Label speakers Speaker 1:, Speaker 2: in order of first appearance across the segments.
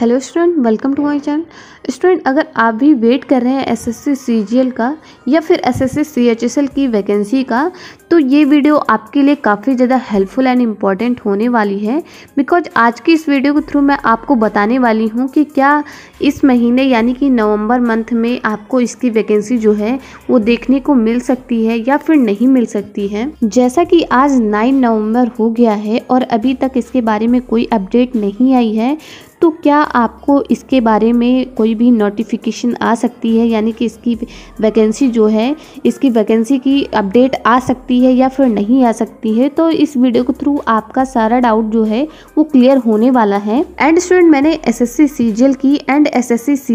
Speaker 1: hello student welcome to my channel student अगर आप भी वेट कर रहे हैं एसएससी सीजीएल का या फिर एसएससी सीएचएसएल की वैकेंसी का तो ये वीडियो आपके लिए काफ़ी ज़्यादा हेल्पफुल एंड इम्पॉर्टेंट होने वाली है बिकॉज आज की इस वीडियो के थ्रू मैं आपको बताने वाली हूँ कि क्या इस महीने यानी कि नवंबर मंथ में आपको इसकी वैकेंसी जो है वो देखने को मिल सकती है या फिर नहीं मिल सकती है जैसा कि आज नाइन नवम्बर हो गया है और अभी तक इसके बारे में कोई अपडेट नहीं आई है तो क्या आपको इसके बारे में कोई भी नोटिफिकेशन आ सकती है यानी कि इसकी वैकेंसी जो है इसकी वैकेंसी की अपडेट आ सकती है या फिर नहीं आ सकती है तो इस वीडियो के थ्रू आपका सारा डाउट जो है वो क्लियर होने वाला है एंड स्टूडेंट मैंने एस एस की एंड एस एस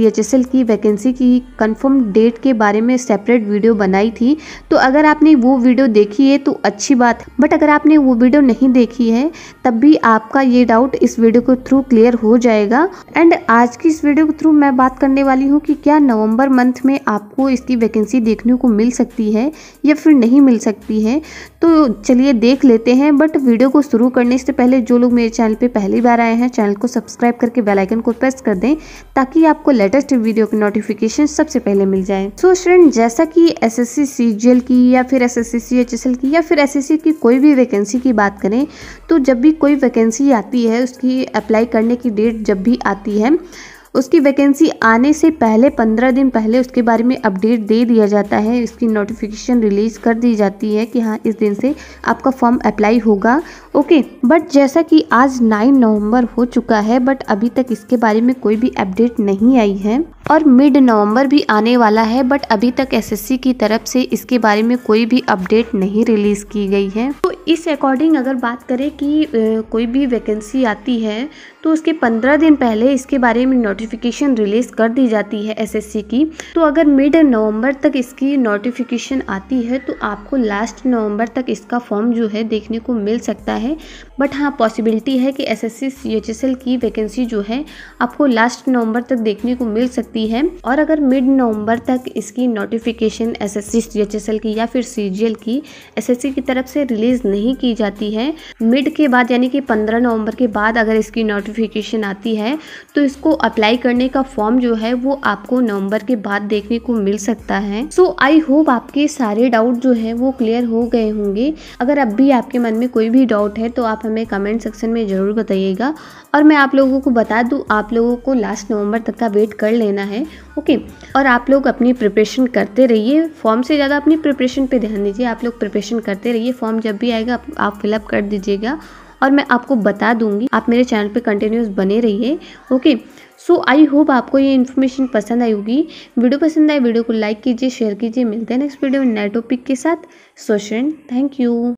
Speaker 1: की वैकेंसी की कन्फर्म डेट के बारे में सेपरेट वीडियो बनाई थी तो अगर आपने वो वीडियो देखी है तो अच्छी बात बट अगर आपने वो वीडियो नहीं देखी है तब भी आपका ये डाउट इस वीडियो के थ्रू क्लियर हो जाए जाएगा एंड आज की इस वीडियो के थ्रू मैं बात करने वाली हूँ कि क्या नवंबर मंथ में आपको इसकी वैकेंसी देखने को मिल सकती है या फिर नहीं मिल सकती है तो चलिए देख लेते हैं बट वीडियो को शुरू करने से पहले जो लोग मेरे चैनल पर पहली बार आए हैं चैनल को सब्सक्राइब करके बेलाइकन को प्रेस कर दें ताकि आपको लेटेस्ट वीडियो की नोटिफिकेशन सबसे पहले मिल जाए सो स्टूडेंट जैसा कि एस एस की या फिर एस एस की या फिर एस की कोई भी वैकेंसी की बात करें तो जब भी कोई वैकेंसी आती है उसकी अप्लाई करने की डेट जब भी आती है उसकी वैकेंसी आने से पहले पंद्रह दिन पहले उसके बारे में अपडेट दे दिया जाता है इसकी नोटिफिकेशन रिलीज़ कर दी जाती है कि हाँ इस दिन से आपका फॉर्म अप्लाई होगा ओके बट जैसा कि आज नाइन नवंबर हो चुका है बट अभी तक इसके बारे में कोई भी अपडेट नहीं आई है और मिड नवंबर भी आने वाला है बट अभी तक एसएससी की तरफ से इसके बारे में कोई भी अपडेट नहीं रिलीज़ की गई है तो इस अकॉर्डिंग अगर बात करें कि कोई भी वैकेंसी आती है तो उसके पंद्रह दिन पहले इसके बारे में नोटिफिकेशन रिलीज़ कर दी जाती है एसएससी की तो अगर मिड नवंबर तक इसकी नोटिफिकेशन आती है तो आपको लास्ट नवंबर तक इसका फॉर्म जो है देखने को मिल सकता है बट हाँ पॉसिबिलिटी है कि एस एस की वैकेंसी जो है आपको लास्ट नवंबर तक देखने को मिल सकती है और अगर मिड नवंबर तक इसकी नोटिफिकेशन एस एस की या फिर सी की एस की तरफ से रिलीज़ नहीं की जाती है मिड के बाद यानी कि 15 नवंबर के बाद अगर इसकी नोटिफिकेशन आती है तो इसको अप्लाई करने का फॉर्म जो है वो आपको नवंबर के बाद देखने को मिल सकता है सो आई होप आपके सारे डाउट जो है वो क्लियर हो गए होंगे अगर अब भी आपके मन में कोई भी डाउट है तो आप हमें कमेंट सेक्शन में ज़रूर बताइएगा और मैं आप लोगों को बता दूँ आप लोगों को लास्ट नवंबर तक का वेट कर लेना है ओके और आप लोग अपनी प्रिपरेशन करते रहिए फॉर्म से ज़्यादा अपनी प्रिपरेशन पे ध्यान दीजिए आप लोग प्रिपरेशन करते रहिए फॉर्म जब भी आएगा जाएगा आप फिलअप कर दीजिएगा और मैं आपको बता दूंगी आप मेरे चैनल पे कंटिन्यूस बने रहिए ओके सो आई होप आपको ये इन्फॉर्मेशन पसंद आई होगी वीडियो पसंद आए वीडियो को लाइक कीजिए शेयर कीजिए मिलते हैं नेक्स्ट वीडियो में नए टॉपिक के साथ सोशन थैंक यू